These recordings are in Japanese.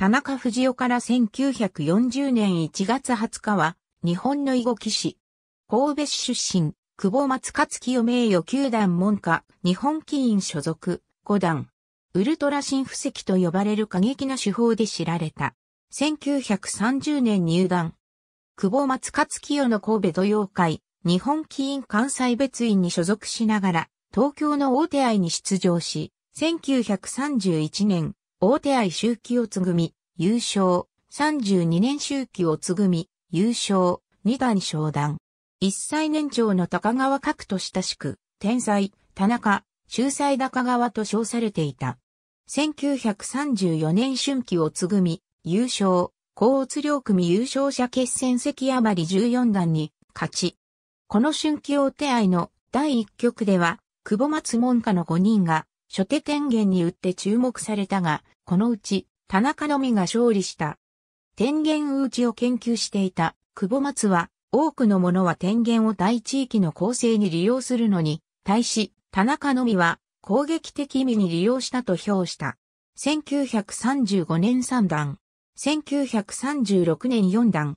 田中不二夫から1940年1月20日は、日本の囲碁棋士。神戸市出身、久保松勝清名誉球団門下、日本棋院所属、五段。ウルトラ新布石と呼ばれる過激な手法で知られた。1930年入団。久保松勝清の神戸土曜会、日本棋院関西別院に所属しながら、東京の大手愛に出場し、1931年、大手愛周期をつぐみ、優勝、32年周期をつぐみ、優勝、二段昇段。一歳年長の高川角と親しく、天才、田中、秀才高川と称されていた。1934年春季をつぐみ、優勝、高圧量組優勝者決戦席余り14段に勝ち。この春季大手愛の第1局では、久保松門下の5人が初手天元に打って注目されたが、このうち田中のみが勝利した。天元打ちを研究していた久保松は、多くの者は天元を大地域の構成に利用するのに、対し、田中のみは攻撃的意味に利用したと評した。1935年3段、1936年4段。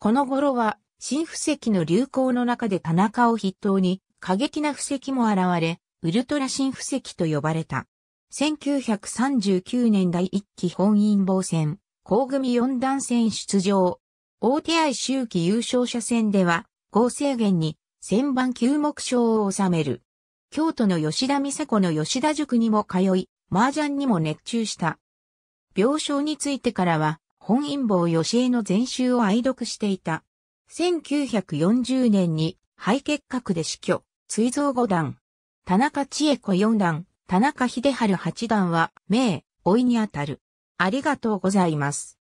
この頃は、新布石の流行の中で田中を筆頭に、過激な布石も現れ、ウルトラ新布石と呼ばれた。1939年第1期本因坊戦、高組4段戦出場。大手愛周期優勝者戦では、合制限に、千番九目賞を収める。京都の吉田美佐子の吉田塾にも通い、麻雀にも熱中した。病床についてからは、本因坊吉江の全集を愛読していた。1940年に肺結核で死去、追臓五段、田中千恵子四段、田中秀春八段は、名、老いにあたる。ありがとうございます。